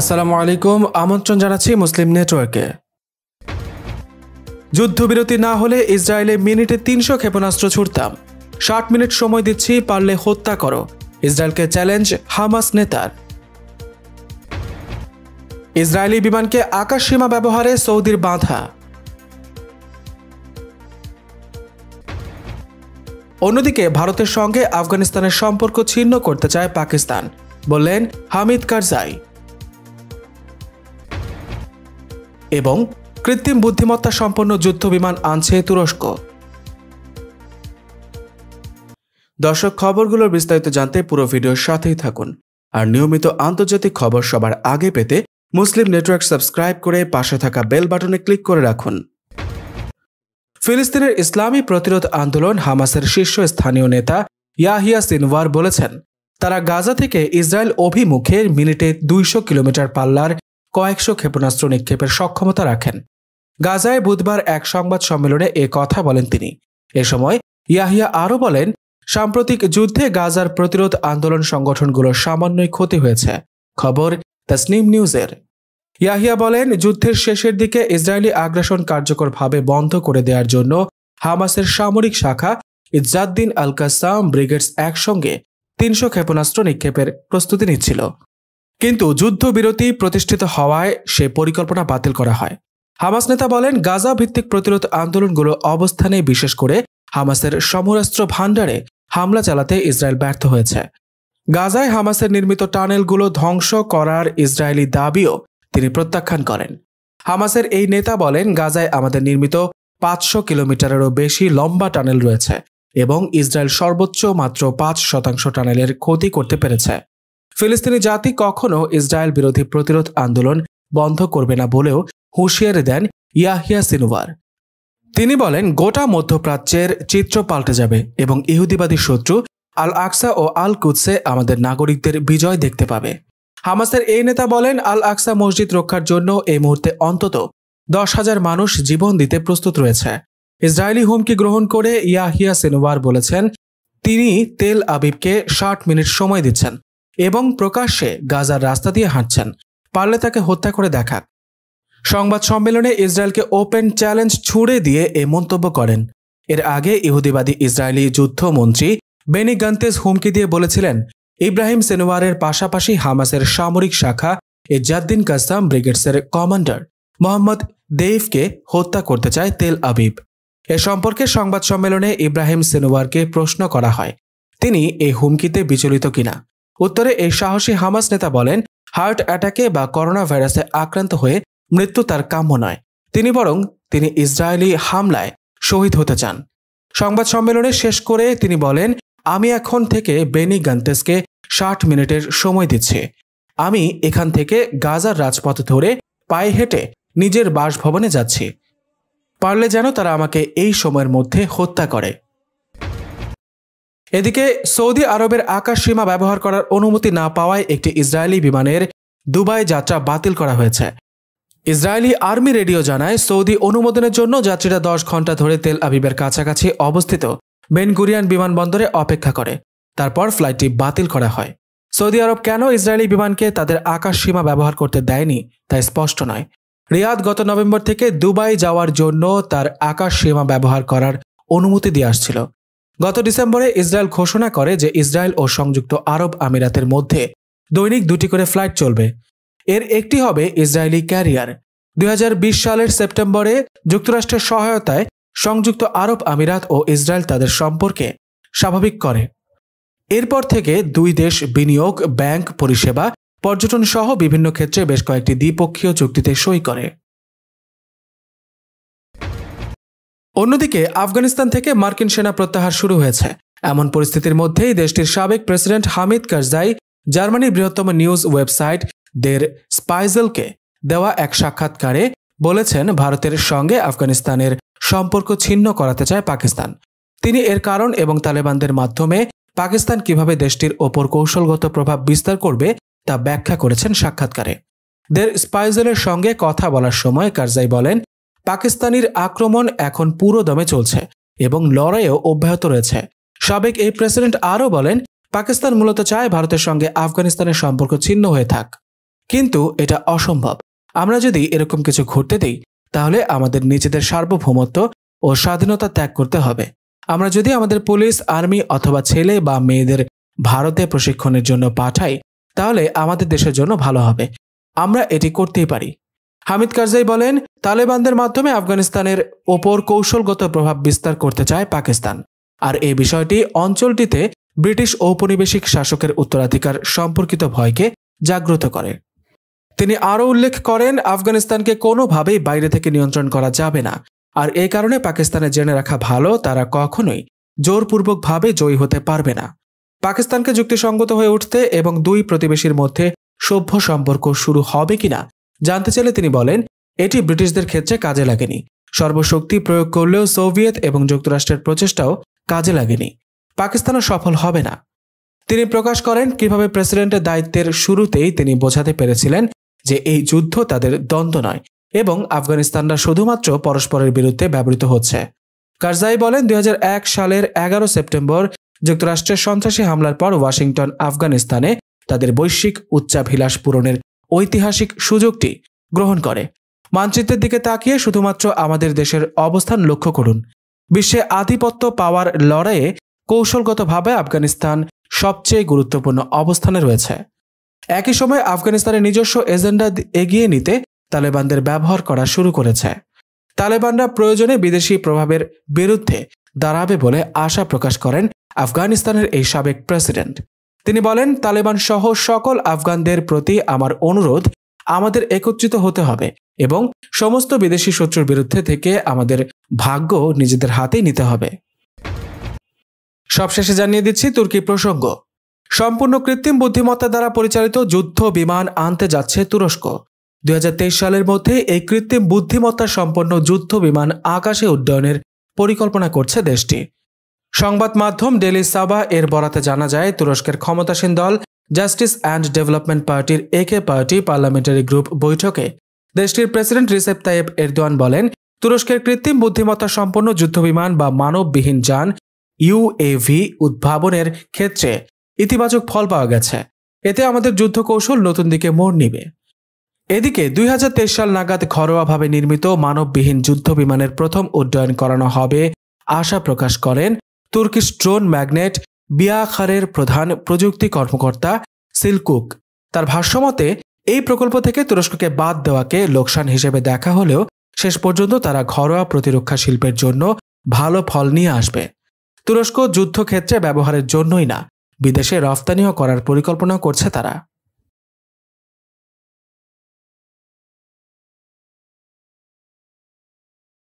আসসালামু আলাইকুম আমন্ত্রণ জানাচ্ছি মুসলিম নেটওয়ার্কে যুদ্ধবিরতি না হলে ইসরায়েলে মিনিটে তিনশো ক্ষেপণাস্ত্র ছুটতাম ষাট মিনিট সময় দিচ্ছি পারলে হত্যা করো ইসরায়েলকে চ্যালেঞ্জ হামাস নেতার ইসরায়েলি বিমানকে আকাশ সীমা ব্যবহারে সৌদির বাধা অন্যদিকে ভারতের সঙ্গে আফগানিস্তানের সম্পর্ক ছিন্ন করতে চায় পাকিস্তান বললেন হামিদ কারজাই এবং কৃত্রিম বুদ্ধিমত্তা সম্পন্ন যুদ্ধ বিমান আনছে তুরস্ক দর্শক খবরগুলোর বিস্তারিত জানতে পুরো ভিডিওর সাথেই থাকুন আর নিয়মিত আন্তর্জাতিক খবর সবার আগে পেতে মুসলিম নেটওয়ার্ক সাবস্ক্রাইব করে পাশে থাকা বেল বাটনে ক্লিক করে রাখুন ফিলিস্তিনের ইসলামী প্রতিরোধ আন্দোলন হামাসের শীর্ষ স্থানীয় নেতা ইয়াহিয়া সিনওয়ার বলেছেন তারা গাজা থেকে ইসরায়েল অভিমুখে মিনিটে দুইশো কিলোমিটার পাল্লার কয়েকশো ক্ষেপণাস্ত্র নিক্ষেপের সক্ষমতা রাখেন গাজায় বুধবার এক সংবাদ সম্মেলনে এ কথা বলেন তিনি এ সময় ইয়াহিয়া আরও বলেন সাম্প্রতিক যুদ্ধে গাজার প্রতিরোধ আন্দোলন সংগঠনগুলোর সামান্যই ক্ষতি হয়েছে খবর তসনিম নিউজের ইয়াহিয়া বলেন যুদ্ধের শেষের দিকে ইসরায়েলি আগ্রাসন কার্যকরভাবে বন্ধ করে দেওয়ার জন্য হামাসের সামরিক শাখা ইজাদ্দিন আল কাসাম ব্রিগেডস একসঙ্গে তিনশো ক্ষেপণাস্ত্র নিক্ষেপের প্রস্তুতি নিচ্ছিল কিন্তু যুদ্ধবিরতি প্রতিষ্ঠিত হওয়ায় সে পরিকল্পনা বাতিল করা হয় হামাস নেতা বলেন গাজা ভিত্তিক প্রতিরোধ আন্দোলনগুলো অবস্থানে বিশেষ করে হামাসের সমরাস্ত্র ভাণ্ডারে হামলা চালাতে ইসরায়েল ব্যর্থ হয়েছে গাজায় হামাসের নির্মিত টানেলগুলো ধ্বংস করার ইসরায়েলি দাবিও তিনি প্রত্যাখ্যান করেন হামাসের এই নেতা বলেন গাজায় আমাদের নির্মিত পাঁচশো কিলোমিটারেরও বেশি লম্বা টানেল রয়েছে এবং ইসরায়েল সর্বোচ্চ মাত্র পাঁচ শতাংশ টানেলের ক্ষতি করতে পেরেছে ফিলিস্তিনি জাতি কখনো ইসরায়েল বিরোধী প্রতিরোধ আন্দোলন বন্ধ করবে না বলেও হুঁশিয়ারি দেন ইয়াহিয়া সিনুয়ার তিনি বলেন গোটা মধ্যপ্রাচ্যের চিত্র পাল্টে যাবে এবং ইহুদিবাদী শত্রু আল আকসা ও আল কুদসে আমাদের নাগরিকদের বিজয় দেখতে পাবে হামাসের এই নেতা বলেন আল আকসা মসজিদ রক্ষার জন্য এই মুহূর্তে অন্তত দশ হাজার মানুষ জীবন দিতে প্রস্তুত রয়েছে ইসরায়েলি হুমকি গ্রহণ করে ইয়াহিয়া সিনোয়ার বলেছেন তিনি তেল আবিবকে ষাট মিনিট সময় দিচ্ছেন এবং প্রকাশ্যে গাজার রাস্তা দিয়ে হাঁটছেন পারলে তাকে হত্যা করে দেখাক সংবাদ সম্মেলনে ইসরায়েলকে ওপেন চ্যালেঞ্জ ছুড়ে দিয়ে এ মন্তব্য করেন এর আগে ইহুদিবাদী ইসরায়েলি যুদ্ধমন্ত্রী বেনি গান্তেজ হুমকি দিয়ে বলেছিলেন ইব্রাহিম সেনোয়ারের পাশাপাশি হামাসের সামরিক শাখা এ জাদ্দিন কাসাম ব্রিগেডসের কমান্ডার মোহাম্মদ দেইফকে হত্যা করতে চায় তেল আবিব এ সম্পর্কে সংবাদ সম্মেলনে ইব্রাহিম সেনোয়ারকে প্রশ্ন করা হয় তিনি এই হুমকিতে বিচলিত কিনা উত্তরে এই সাহসী হামাস নেতা বলেন হার্ট অ্যাটাকে বা করোনা ভাইরাসে আক্রান্ত হয়ে মৃত্যু তার কাম্য নয় তিনি বরং তিনি ইসরায়েলি হামলায় শহীদ হতে চান সংবাদ সম্মেলনে শেষ করে তিনি বলেন আমি এখন থেকে বেনি গান্তেসকে ষাট মিনিটের সময় দিচ্ছি আমি এখান থেকে গাজার রাজপথ ধরে পায়ে হেঁটে নিজের বাসভবনে যাচ্ছি পারলে যেন তারা আমাকে এই সময়ের মধ্যে হত্যা করে এদিকে সৌদি আরবের আকাশ সীমা ব্যবহার করার অনুমতি না পাওয়ায় একটি ইসরায়েলি বিমানের দুবাই যাত্রা বাতিল করা হয়েছে ইসরায়েলি আর্মি রেডিও জানায় সৌদি অনুমোদনের জন্য যাত্রীরা দশ ঘন্টা ধরে তেল আবিবের কাছাকাছি অবস্থিত বেনগুরিয়ান বিমানবন্দরে অপেক্ষা করে তারপর ফ্লাইটটি বাতিল করা হয় সৌদি আরব কেন ইসরায়েলি বিমানকে তাদের আকাশ সীমা ব্যবহার করতে দেয়নি তাই স্পষ্ট নয় রিয়াদ গত নভেম্বর থেকে দুবাই যাওয়ার জন্য তার আকাশ সীমা ব্যবহার করার অনুমতি দিয়ে আসছিল গত ডিসেম্বরে ইসরায়েল ঘোষণা করে যে ইসরায়েল ও সংযুক্ত আরব আমিরাতের মধ্যে দৈনিক দুটি করে ফ্লাইট চলবে এর একটি হবে ইসরায়েলি ক্যারিয়ার দুই সালের সেপ্টেম্বরে যুক্তরাষ্ট্রের সহায়তায় সংযুক্ত আরব আমিরাত ও ইসরায়েল তাদের সম্পর্কে স্বাভাবিক করে এরপর থেকে দুই দেশ বিনিয়োগ ব্যাংক পরিষেবা পর্যটন সহ বিভিন্ন ক্ষেত্রে বেশ কয়েকটি দ্বিপক্ষীয় চুক্তিতে সই করে অন্যদিকে আফগানিস্তান থেকে মার্কিন সেনা প্রত্যাহার শুরু হয়েছে এমন পরিস্থিতির মধ্যেই দেশটির সাবেক প্রেসিডেন্ট হামিদ কারজাই জার্মানির বৃহত্তম নিউজ ওয়েবসাইট দের স্পাইজেলকে দেওয়া এক সাক্ষাৎকারে বলেছেন ভারতের সঙ্গে আফগানিস্তানের সম্পর্ক ছিন্ন করাতে চায় পাকিস্তান তিনি এর কারণ এবং তালেবানদের মাধ্যমে পাকিস্তান কিভাবে দেশটির ওপর কৌশলগত প্রভাব বিস্তার করবে তা ব্যাখ্যা করেছেন সাক্ষাৎকারে দের স্পাইজেলের সঙ্গে কথা বলার সময় কারজাই বলেন পাকিস্তানির আক্রমণ এখন পুরো দমে চলছে এবং লড়াইও অব্যাহত রয়েছে সাবেক এই প্রেসিডেন্ট আরও বলেন পাকিস্তান মূলত চায় ভারতের সঙ্গে আফগানিস্তানের সম্পর্ক ছিন্ন হয়ে থাক কিন্তু এটা অসম্ভব আমরা যদি এরকম কিছু ঘটতে দিই তাহলে আমাদের নিজেদের সার্বভৌমত্ব ও স্বাধীনতা ত্যাগ করতে হবে আমরা যদি আমাদের পুলিশ আর্মি অথবা ছেলে বা মেয়েদের ভারতে প্রশিক্ষণের জন্য পাঠাই তাহলে আমাদের দেশের জন্য ভালো হবে আমরা এটি করতেই পারি হামিদ কারজাই বলেন তালেবানদের মাধ্যমে আফগানিস্তানের ওপর কৌশলগত প্রভাব বিস্তার করতে চায় পাকিস্তান আর এই বিষয়টি অঞ্চলটিতে ব্রিটিশ ঔপনিবেশিক শাসকের উত্তরাধিকার সম্পর্কিত ভয়কে জাগ্রত করে তিনি আরও উল্লেখ করেন আফগানিস্তানকে কোনোভাবেই বাইরে থেকে নিয়ন্ত্রণ করা যাবে না আর এ কারণে পাকিস্তানে জেনে রাখা ভালো তারা কখনোই জোরপূর্বকভাবে জয়ী হতে পারবে না পাকিস্তানকে যুক্তিসঙ্গত হয়ে উঠতে এবং দুই প্রতিবেশীর মধ্যে সভ্য সম্পর্ক শুরু হবে কিনা জানতে চাইলে তিনি বলেন এটি ব্রিটিশদের ক্ষেত্রে কাজে লাগেনি সর্বশক্তি প্রয়োগ করলেও সোভিয়েত এবং যুক্তরাষ্ট্রের প্রচেষ্টাও কাজে লাগেনি পাকিস্তানও সফল হবে না তিনি প্রকাশ করেন কিভাবে প্রেসিডেন্টের দায়িত্বের শুরুতেই তিনি বোঝাতে পেরেছিলেন যে এই যুদ্ধ তাদের দ্বন্দ্ব নয় এবং আফগানিস্তানরা শুধুমাত্র পরস্পরের বিরুদ্ধে ব্যবহৃত হচ্ছে কারজাই বলেন দুই সালের এগারো সেপ্টেম্বর যুক্তরাষ্ট্রের সন্ত্রাসী হামলার পর ওয়াশিংটন আফগানিস্তানে তাদের বৈশ্বিক উচ্চাভিলাষ পূরণের ঐতিহাসিক সুযোগটি গ্রহণ করে মানচিত্রের দিকে তাকিয়ে শুধুমাত্র আমাদের দেশের অবস্থান লক্ষ্য করুন বিশ্বে আধিপত্য পাওয়ার লড়াইয়ে কৌশলগতভাবে আফগানিস্তান সবচেয়ে গুরুত্বপূর্ণ অবস্থানে রয়েছে একই সময় আফগানিস্তানের নিজস্ব এজেন্ডা এগিয়ে নিতে তালেবানদের ব্যবহার করা শুরু করেছে তালেবানরা প্রয়োজনে বিদেশি প্রভাবের বিরুদ্ধে দাঁড়াবে বলে আশা প্রকাশ করেন আফগানিস্তানের এই সাবেক প্রেসিডেন্ট তিনি বলেন তালেবান সহ সকল আফগানদের প্রতি আমার অনুরোধ আমাদের একত্রিত হতে হবে এবং সমস্ত বিদেশি শত্রুর বিরুদ্ধে থেকে আমাদের ভাগ্য নিজেদের হাতেই নিতে হবে সবশেষে জানিয়ে দিচ্ছি তুর্কি প্রসঙ্গ সম্পূর্ণ কৃত্রিম বুদ্ধিমত্তা দ্বারা পরিচালিত যুদ্ধ বিমান আনতে যাচ্ছে তুরস্ক দুই সালের মধ্যে এই কৃত্রিম বুদ্ধিমত্তা সম্পন্ন যুদ্ধ বিমান আকাশে উড্ডয়নের পরিকল্পনা করছে দেশটি সংবাদ মাধ্যম ডেলি সাবা এর বরাতে জানা যায় তুরস্কের ক্ষমতাসীন দল জাস্টিস অ্যান্ড ডেভেলপমেন্ট পার্টির একে পার্টি পার্লামেন্টারি গ্রুপ বৈঠকে দেশটির প্রেসিডেন্ট রিসেপ তাইব এরদোয়ান বলেন তুরস্কের কৃত্রিম বুদ্ধিমত্তা সম্পন্ন যুদ্ধবিমান বা মানববিহীন যান ইউএভি উদ্ভাবনের ক্ষেত্রে ইতিবাচক ফল পাওয়া গেছে এতে আমাদের যুদ্ধ কৌশল নতুন দিকে মোড় নিবে এদিকে দুই সাল নাগাদ ঘরোয়াভাবে নির্মিত মানববিহীন যুদ্ধ বিমানের প্রথম উড্ডয়ন করানো হবে আশা প্রকাশ করেন তুর্কিশ ড্রোন ম্যাগনেট বিয়াখারের প্রধান প্রযুক্তি কর্মকর্তা সিলকুক তার ভাষ্যমতে এই প্রকল্প থেকে তুরস্ককে বাদ দেওয়াকে লোকসান হিসেবে দেখা হলেও শেষ পর্যন্ত তারা ঘরোয়া প্রতিরক্ষা শিল্পের জন্য ভালো ফল নিয়ে আসবে তুরস্ক যুদ্ধক্ষেত্রে ব্যবহারের জন্যই না বিদেশে রফতানিও করার পরিকল্পনা করছে তারা